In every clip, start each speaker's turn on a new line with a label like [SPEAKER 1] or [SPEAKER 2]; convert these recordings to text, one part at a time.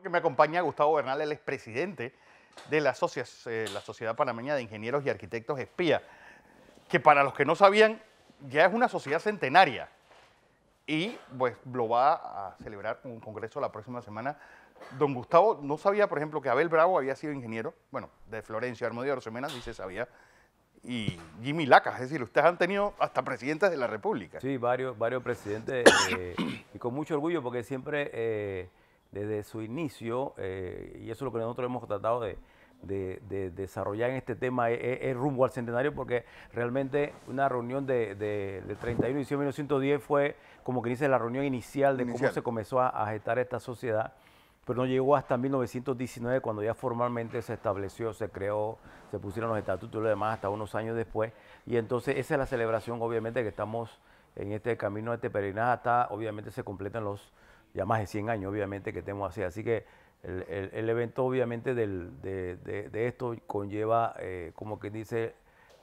[SPEAKER 1] que me acompaña Gustavo Bernal, el expresidente de la, eh, la Sociedad Panameña de Ingenieros y Arquitectos Espía, que para los que no sabían, ya es una sociedad centenaria y pues lo va a celebrar un congreso la próxima semana. Don Gustavo no sabía, por ejemplo, que Abel Bravo había sido ingeniero, bueno, de Florencio Armodio Orsemena sí se sabía, y Jimmy Lacas, es decir, ustedes han tenido hasta presidentes de la República. Sí, varios, varios presidentes, eh, y con mucho orgullo, porque siempre... Eh, desde su
[SPEAKER 2] inicio, eh, y eso es lo que nosotros hemos tratado de, desarrollar en este tema, es, rumbo al centenario, porque realmente una reunión de, 31 de diciembre de 1910 fue, como que dice, la reunión inicial de cómo se comenzó a, gestar esta sociedad pero no llegó hasta 1919 cuando ya formalmente se estableció, se creó, se pusieron los estatutos y lo demás hasta unos años después. Y entonces esa es la celebración obviamente que estamos en este camino, este peregrinaje, hasta obviamente se completan los ya más de 100 años obviamente que tenemos así. Así que el, evento obviamente de, esto conlleva, eh, como quien dice,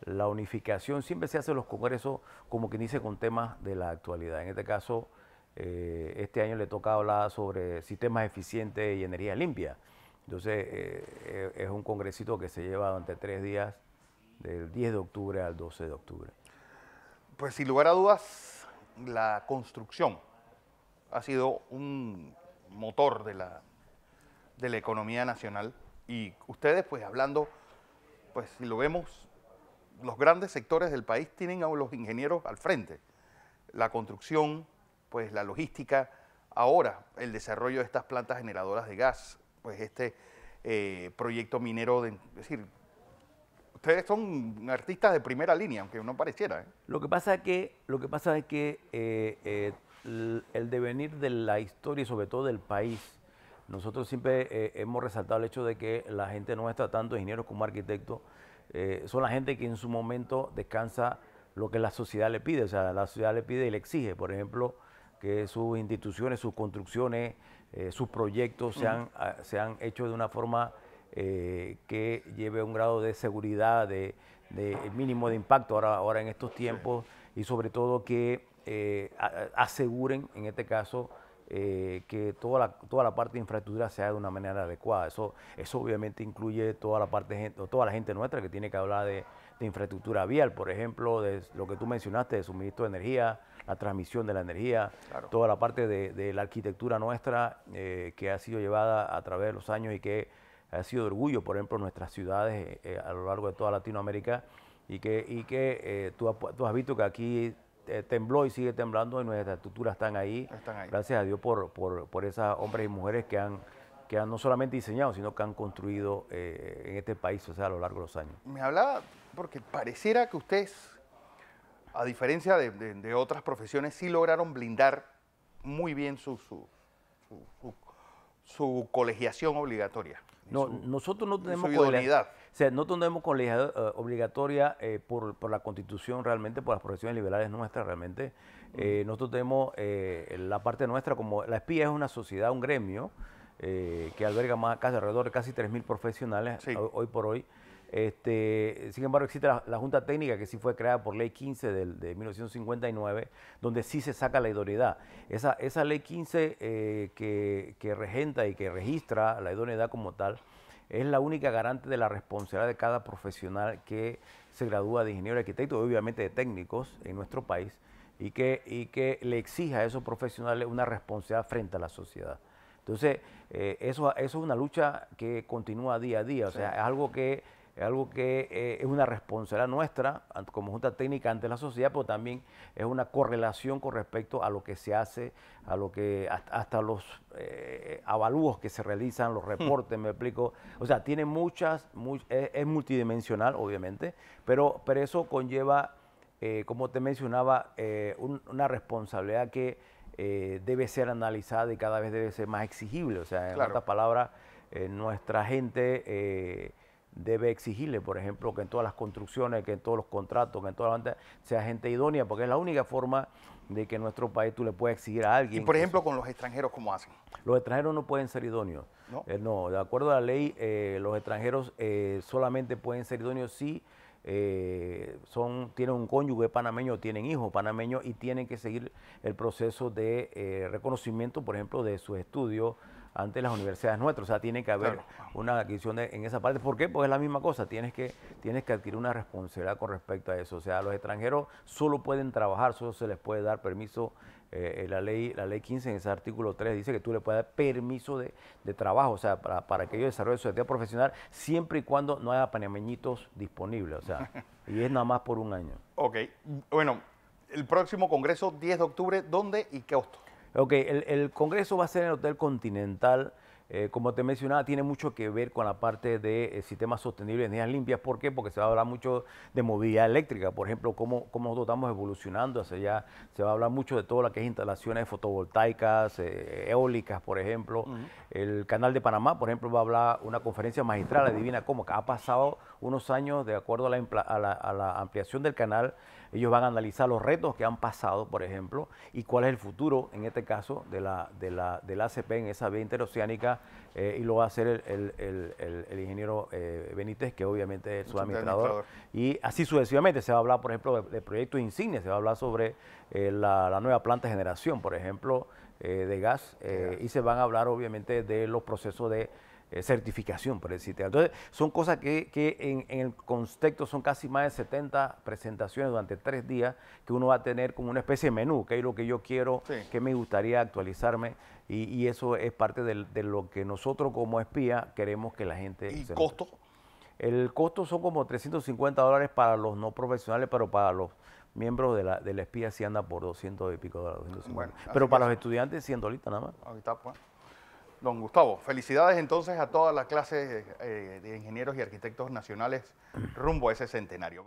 [SPEAKER 2] la unificación. Siempre se hacen los congresos, como que dice, con temas de la actualidad. En este caso, eh, este año le toca hablar sobre sistemas eficientes y energía limpia. Entonces, eh, es un congresito que se lleva durante tres días,
[SPEAKER 1] del 10 de octubre al 12 de octubre. Pues sin lugar a dudas, la construcción ha sido un motor de la, de la economía nacional. Y ustedes, pues hablando, pues si lo vemos, los grandes sectores del país tienen a los ingenieros al frente. La construcción, pues la logística, ahora el desarrollo de estas plantas generadoras de gas, pues este eh, proyecto minero, de, es decir, ustedes son artistas de primera línea, aunque no pareciera. ¿eh?
[SPEAKER 2] Lo que pasa es que, lo que, pasa es que eh, eh el devenir de la historia y sobre todo del país. Nosotros siempre eh, hemos resaltado el hecho de que la gente nuestra, tanto ingenieros como arquitectos, eh, son la gente que en su momento descansa lo que la sociedad le pide, o sea, la sociedad le pide y le exige, por ejemplo, que sus instituciones, sus construcciones, eh, sus proyectos sean, ah, hechos de una forma que lleve un grado de seguridad, de, mínimo de impacto ahora, ahora en estos tiempos y sobre todo que eh, aseguren, en este caso, eh, que toda la, toda la parte de infraestructura sea de una manera adecuada. Eso, eso obviamente incluye toda la parte toda la gente nuestra que tiene que hablar de, infraestructura vial, por ejemplo, de lo que tú mencionaste, de suministro de energía, la transmisión de la energía, toda la parte de, la arquitectura nuestra eh, que ha sido llevada a través de los años y que ha sido de orgullo, por ejemplo, nuestras ciudades a lo largo de toda Latinoamérica y que, y que tú has visto que aquí tembló y sigue temblando y nuestras estructuras están ahí. Gracias a Dios por, por, esas hombres y mujeres que han que han no solamente diseñado, sino que han construido eh, en este país, o sea, a lo largo de los años.
[SPEAKER 1] Me hablaba, porque pareciera que ustedes, a diferencia de, otras profesiones, sí lograron blindar muy bien su, su su colegiación obligatoria. No, nosotros no tenemos colegiación. O sea, eh, no tenemos obligatoria
[SPEAKER 2] eh, por, la constitución realmente, por las profesiones liberales nuestras realmente. Eh, nosotros tenemos la parte nuestra, como la espía es una sociedad, un gremio, que alberga más casi alrededor de casi 3.000 profesionales hoy por hoy. Este, sin embargo, existe la, Junta Técnica que sí fue creada por Ley 15 de, 1959, donde sí se saca la idoneidad. Esa, esa Ley 15 eh, que, regenta y que registra la idoneidad como tal es la única garante de la responsabilidad de cada profesional que se gradúa de ingeniero arquitecto, obviamente de técnicos en nuestro país, y que, y que le exija a esos profesionales una responsabilidad frente a la sociedad. Entonces, eh, eso, es una lucha que continúa día a día, o sea, es algo que es algo que eh, es una responsabilidad nuestra como Junta Técnica ante la sociedad, pero también es una correlación con respecto a lo que se hace, a lo que hasta, los eh, avalúos que se realizan, los hmm. reportes, me explico. O sea, tiene muchas, es, multidimensional, obviamente, pero, pero eso conlleva, eh, como te mencionaba, una responsabilidad que... debe ser analizada y cada vez debe ser más exigible. O sea, en otras palabras, nuestra gente debe exigirle, por ejemplo, que en todas las construcciones, que en todos los contratos, que en todas las bandas sea gente idónea, porque es la única forma de que nuestro país tú le puedas exigir a alguien. Y por ejemplo, con los extranjeros, ¿cómo hacen? Los extranjeros no pueden ser idóneos. No, eh, de acuerdo a la ley, eh, los extranjeros eh, solamente pueden ser idóneos si son, tienen un cónyuge panameño, tienen hijos panameños y tienen que seguir el proceso de reconocimiento, por ejemplo, de sus estudios ante las universidades nuestras. O sea, tiene que haber una adquisición en esa parte. ¿Por qué? Porque es la misma cosa. Tienes que, tienes que adquirir una responsabilidad con respecto a eso. O sea, los extranjeros solo pueden trabajar, solo se les puede dar permiso. Eh, eh, la, ley, la ley 15 en ese artículo 3 dice que tú le puedes dar permiso de, trabajo, o sea, para, para que ellos desarrollen su actividad profesional siempre y cuando no haya panameñitos disponibles, o sea, y es nada más por un año.
[SPEAKER 1] Ok, bueno, el próximo Congreso 10 de octubre,
[SPEAKER 2] ¿dónde y qué costo? Ok, el, el, Congreso va a ser en el Hotel Continental eh, como te mencionaba, tiene mucho que ver con la parte de eh, sistemas sostenibles y energías limpias. ¿Por qué? Porque se va a hablar mucho de movilidad eléctrica, por ejemplo, cómo, cómo nosotros estamos evolucionando hacia allá. Se va a hablar mucho de todo lo que es instalaciones fotovoltaicas, eh, eólicas, por ejemplo. El Canal de Panamá, por ejemplo, va a hablar una conferencia magistral, adivina cómo, que ha pasado unos años de acuerdo a la, ampliación del canal. Ellos van a analizar los retos que han pasado, por ejemplo, y cuál es el futuro, en este caso, de la, de la, de la ACP en esa vía interoceánica eh, y lo va a hacer el, ingeniero eh, Benítez, que obviamente es su administrador. Y así sucesivamente se va a hablar, por ejemplo, del proyecto insignia, se va a hablar sobre eh, la, nueva planta de generación, por ejemplo, de gas, y se van a hablar obviamente de los procesos de eh, certificación, por decirte. Entonces, son cosas que, en, el contexto son casi más de 70 presentaciones durante tres días que uno va a tener como una especie de menú, que es lo que yo quiero, que me gustaría actualizarme. Y, eso es parte de lo que nosotros como espía queremos que la gente... ¿Y costo? El costo son como 350 dólares para los no profesionales, pero para los miembros de la, de espía si anda por 200 y pico dólares. 250. pero para los estudiantes siendo dólares nada más.
[SPEAKER 1] Ahorita, pues. Don Gustavo, felicidades entonces a toda la clase eh, de ingenieros y arquitectos nacionales rumbo a ese centenario.